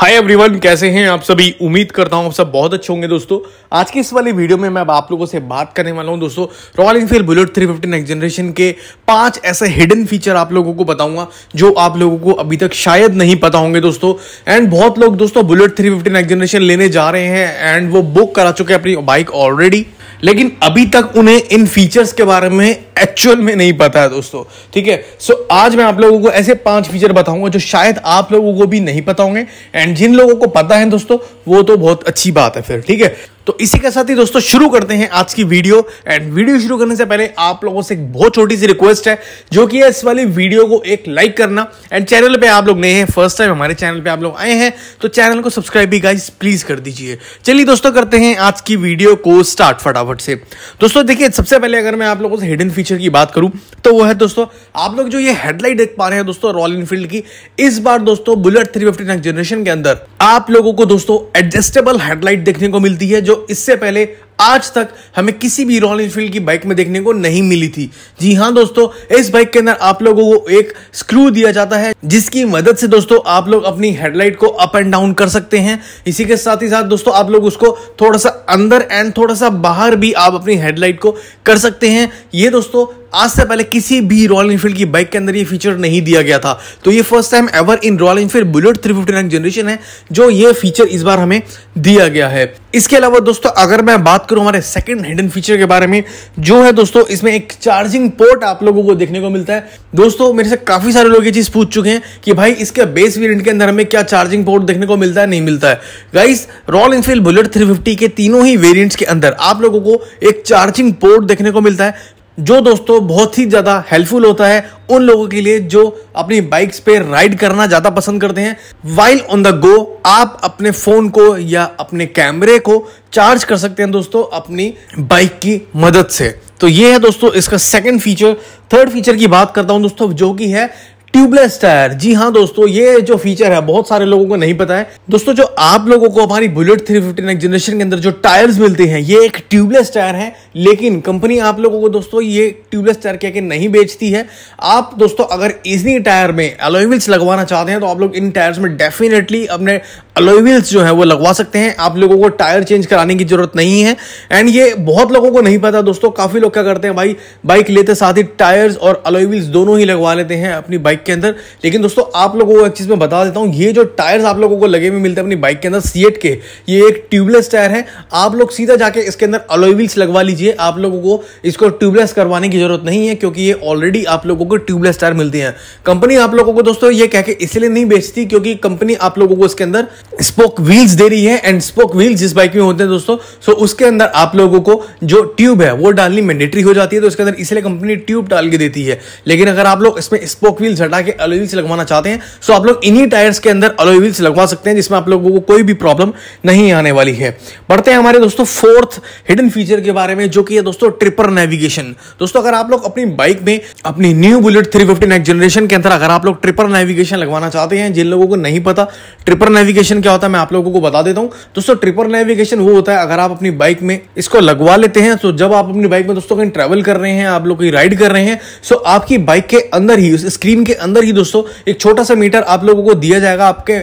hi everyone कैसे हैं आप सभी उम्मीद करता हूं आप सब बहुत अच्छे होंगे दोस्तों आज की इस वाली वीडियो में मैं आप लोगों से बात करने वाला हूं दोस्तों Royal Enfield Bullet 350 next generation के पांच ऐसे हिडन फीचर आप लोगों को बताऊंगा जो आप लोगों को अभी तक शायद नहीं पता होंगे दोस्तों एंड बहुत लोग दोस्तों बुलेट थ्री नेक्स्ट जनरेशन लेने जा रहे हैं एंड वो बुक करा चुके हैं अपनी बाइक ऑलरेडी लेकिन अभी तक उन्हें इन फीचर्स के बारे में एक्चुअल में नहीं पता है दोस्तों ठीक है सो आज मैं आप लोगों को ऐसे पांच फीचर बताऊंगा जो शायद आप लोगों को भी नहीं पता होंगे एंड जिन लोगों को पता है दोस्तों वो तो बहुत अच्छी बात है फिर ठीक है तो इसी के साथ ही दोस्तों शुरू करते हैं आज की वीडियो एंड वीडियो शुरू करने से पहले आप लोगों से एक बहुत छोटी सी रिक्वेस्ट है जो कि इस वाली वीडियो को एक लाइक करना एंड चैनल पे आप लोग नए हैं फर्स्ट टाइम हमारे चैनल पे आप लोग आए हैं तो चैनल को सब्सक्राइब भी गाइज प्लीज कर दीजिए चलिए दोस्तों करते हैं आज की वीडियो को स्टार्ट फटाफट से दोस्तों देखिए सबसे पहले अगर मैं आप लोगों से हिडन फीचर की बात करूं तो वो है दोस्तों आप लोग जो ये हेडलाइट देख पा रहे हैं दोस्तों रॉयल इनफील्ड की इस बार दोस्तों बुलेट थ्री फिफ्टी जनरेशन के अंदर आप लोगों को दोस्तों एडजस्टेबल हेडलाइट देखने को मिलती है जो तो इससे पहले आज तक हमें किसी भी रॉयल इनफील्ड की बाइक में देखने को नहीं मिली थी जी हाँ दोस्तों इस बाइक के अंदर आप लोगों को एक स्क्रू दिया जाता है जिसकी मदद से दोस्तों आप लोग अपनी हेडलाइट को अप एंड डाउन कर सकते हैं इसी के साथ ही साथ दोस्तों आप लोग उसको थोड़ा सा अंदर एंड थोड़ा सा बाहर भी आप अपनी हेडलाइट को कर सकते हैं ये दोस्तों आज से पहले किसी भी रॉयल इनफील्ड की बाइक के अंदर ये फीचर नहीं दिया गया था तो ये first time ever in Royal Enfield Bullet 359 generation है जो ये फीचर इस बार हमें दिया गया है इसके अलावा दोस्तों अगर मैं बात करूं हमारे सेकंड हिडन फीचर के बारे में जो है दोस्तों इसमें एक चार्जिंग पोर्ट आप लोगों को देखने को मिलता है दोस्तों मेरे से काफी सारे लोग ये चीज पूछ चुके हैं कि भाई इसके बेस वेरिएंट के अंदर हमें क्या चार्जिंग पोर्ट देखने को मिलता है नहीं मिलता है गाइस रॉयल इनफील्ड बुलेट 350 के तीनों ही वेरिएंट्स के अंदर आप लोगों को एक चार्जिंग पोर्ट देखने को मिलता है जो दोस्तों बहुत ही ज़्यादा हेल्पफुल होता है उन लोगों के लिए जो अपनी बाइक्स पे राइड करना ज़्यादा पसंद करते हैं वाइल ऑन द गो आप अपने फ़ोन को या अपने कैमरे को चार्ज कर सकते हैं दोस्तों अपनी बाइक की मदद से तो ये है दोस्तों इसका सेकंड फीचर थर्ड फीचर की बात करता हूं दोस्तों जो कि है ट्यूबलेस टायर जी हाँ दोस्तों ये जो फीचर है बहुत सारे लोगों को नहीं पता है दोस्तों जो आप लोगों को हमारी बुलेट फिफ्टी नेक्स्ट जनरेशन के अंदर जो टायर्स मिलते हैं ये एक ट्यूबलेस टायर है लेकिन कंपनी आप लोगों को दोस्तों ये ट्यूबलेस टायर कह के नहीं बेचती है आप दोस्तों अगर इसी टायर में एलोई लगवाना चाहते हैं तो आप लोग इन टायर्स में डेफिनेटली अपने अलोईविल्स जो है वो लगवा सकते हैं आप लोगों को टायर चेंज कराने की जरूरत नहीं है एंड ये बहुत लोगों को नहीं पता दोस्तों काफ़ी लोग क्या करते हैं भाई बाइक लेते साथ ही टायर्स और अलोईविल्स दोनों ही लगवा लेते हैं अपनी बाइक के अंदर लेकिन दोस्तों आप लोगों को एक चीज़ में बता देता हूँ ये जो टायर्स आप लोगों को लगे हुए मिलते हैं अपनी बाइक के अंदर सीएट के ये एक ट्यूबलेस टायर है आप लोग सीधा जाके इसके अंदर अलोईविल्स लगवा लीजिए आप लोगों को इसको ट्यूबलेस करवाने की जरूरत नहीं है क्योंकि ये ऑलरेडी आप लोगों को ट्यूबलेस टायर मिलती है कंपनी आप लोगों को दोस्तों ये कह के इसलिए नहीं बेचती क्योंकि कंपनी आप लोगों को इसके अंदर स्पोक व्हील्स दे रही है एंड स्पोक व्हील्स जिस बाइक में होते हैं दोस्तों सो उसके अंदर आप लोगों को जो ट्यूब है वो डालनी मैंडेटरी हो जाती है तो इसके अंदर इसलिए कंपनी ट्यूब डाल के देती है लेकिन अगर आप लोग इसमें स्पोक व्हील्स हटा के अलोई व्हील्स लगवाना चाहते हैं सो आप लोग इन्हीं टायर्स के अंदर अलोई व्हील्स लगवा सकते हैं जिसमें आप लोगों को कोई भी प्रॉब्लम नहीं आने वाली है बढ़ते हैं हमारे दोस्तों फोर्थ हिडन फीचर के बारे में जो कि है दोस्तों ट्रिपर नेविगेशन दोस्तों अगर आप लोग अपनी बाइक में अपनी new Bullet three fifty next generation के अंदर अगर आप लोग ट्रिपर नेविगेशन लगवाना चाहते हैं जिन लोगों को नहीं पता ट्रिपर नेविगेशन नेविगेशन क्या होता है मैं आप लोगों को बता देता हूँ दोस्तों ट्रिपल नेविगेशन वो होता है अगर आप अपनी बाइक में इसको लगवा लेते हैं तो जब आप अपनी बाइक में दोस्तों कहीं ट्रेवल कर रहे हैं आप लोग कहीं राइड कर रहे हैं सो आपकी बाइक के अंदर ही उस स्क्रीन के अंदर ही दोस्तों एक छोटा सा मीटर आप लोगों को दिया जाएगा आपके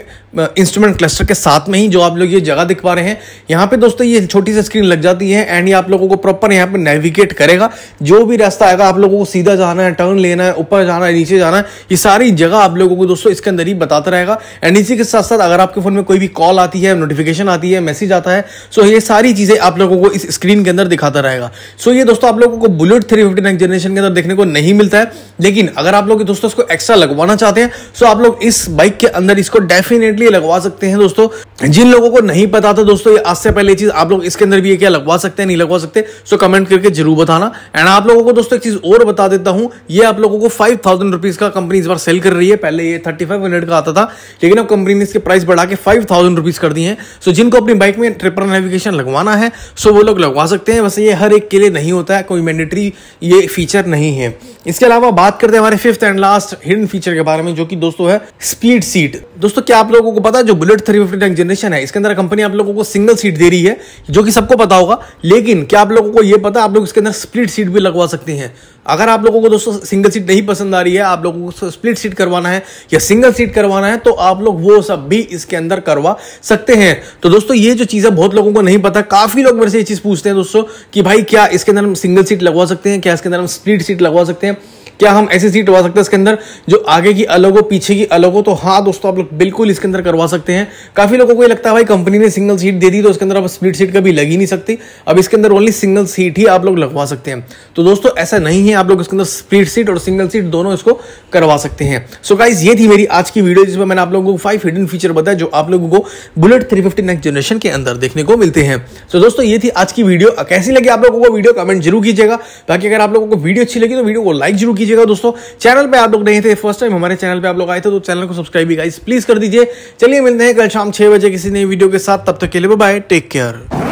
इंस्ट्रूमेंट क्लस्टर के साथ में ही जो आप लोग ये जगह दिख पा रहे हैं यहाँ पे दोस्तों ये छोटी सी स्क्रीन लग जाती है एंड ये आप लोगों को प्रॉपर यहाँ पे नेविगेट करेगा जो भी रास्ता आएगा आप लोगों को सीधा जाना है टर्न लेना है ऊपर जाना है नीचे जाना है ये सारी जगह आप लोगों को दोस्तों इसके अंदर ही बताता रहेगा एंड इसी के साथ साथ अगर आपके फोन में कोई भी कॉल आती है नोटिफिकेशन आती है मैसेज आता है सो ये सारी चीज़ें आप लोगों को इस स्क्रीन के अंदर दिखाता रहेगा सो ये दोस्तों आप लोगों को Bullet three fifty next generation के अंदर देखने को नहीं मिलता है लेकिन अगर आप लोग दोस्तों इसको एक्स्ट्रा लगवाना चाहते हैं सो आप लोग इस बाइक के अंदर इसको डेफिनेटली लगवा सकते हैं दोस्तों जिन लोगों को नहीं पता था दोस्तों ये आज से पहले चीज आप लोग इसके अंदर भी ये क्या लगवा सकते हैं नहीं लगवा सकते सो कमेंट करके जरूर बताना एंड आप लोगों को दोस्तों एक चीज और बता देता हूं ये आप लोगों को फाइव थाउजेंड रुपीज का कंपनी इस बार सेल कर रही है पहले ये थर्टी फाइव हंड्रेड का आता था लेकिन अब कंपनी ने इसके प्राइस बढ़ा के फाइव थाउजेंड रुपीज कर दी है सो जिनको अपनी बाइक में ट्रिपर नेविगेशन लगवाना है सो वो लोग लगवा सकते हैं वैसे ये हर एक के लिए नहीं होता है कोई मैंडेटरी ये फीचर नहीं है इसके अलावा बात करते हैं हमारे fifth and last hidden feature के बारे में जो कि दोस्तों है स्पीड सीट दोस्तों क्या आप लोगों को पता है जो बुलेट थ्री फिफ्टी जनरेशन है इसके अंदर कंपनी आप लोगों को सिंगल सीट दे रही है जो कि सबको पता होगा लेकिन क्या आप लोगों को यह पता आप लोग इसके अंदर स्प्लिट सीट भी लगवा सकते हैं अगर आप लोगों को दोस्तों सिंगल सीट नहीं पसंद आ रही है आप लोगों को स्प्लिट सीट करवाना है या सिंगल सीट करवाना है तो आप लोग वो सब भी इसके अंदर करवा सकते हैं तो दोस्तों ये जो चीज़ है बहुत लोगों को नहीं पता काफ़ी लोग मेरे से ये चीज़ पूछते हैं दोस्तों कि भाई क्या इसके अंदर हम सिंगल सीट लगवा सकते हैं क्या इसके अंदर हम स्प्लिट सीट लगवा सकते हैं क्या हम ऐसी सीट करवा सकते हैं इसके अंदर जो आगे की अलग हो पीछे की अलग हो तो हाँ दोस्तों आप लोग बिल्कुल इसके अंदर करवा सकते हैं काफ़ी लोगों को ये लगता है भाई कंपनी ने सिंगल सीट दे दी तो इसके अंदर अब स्प्लिट सीट कभी लग ही नहीं सकती अब इसके अंदर ओनली सिंगल सीट ही आप लोग लगवा सकते हैं तो दोस्तों ऐसा नहीं है आप लोग इसके अंदर स्प्लिट सीट और सिंगल सीट दोनों इसको करवा सकते हैं सो गाइज ये थी मेरी आज की वीडियो जिसमें मैंने आप लोगों को फाइव हिडन फीचर बताया जो आप लोगों को Bullet three fifty next generation के अंदर देखने को मिलते हैं सो दोस्तों ये थी आज की वीडियो कैसी लगी आप लोगों को वीडियो कमेंट जरूर कीजिएगा बाकी अगर आप लोगों को वीडियो अच्छी लगी तो वीडियो को लाइक जरूर कीजिएगा दोस्तों चैनल पे आप लोग नहीं थे फर्स्ट टाइम हमारे चैनल पे आप लोग आए थे तो चैनल को सब्सक्राइब भी गाइस प्लीज कर दीजिए चलिए मिलते हैं कल शाम छह बजे किसी नई वीडियो के साथ तब तक के लिए बाय टेक केयर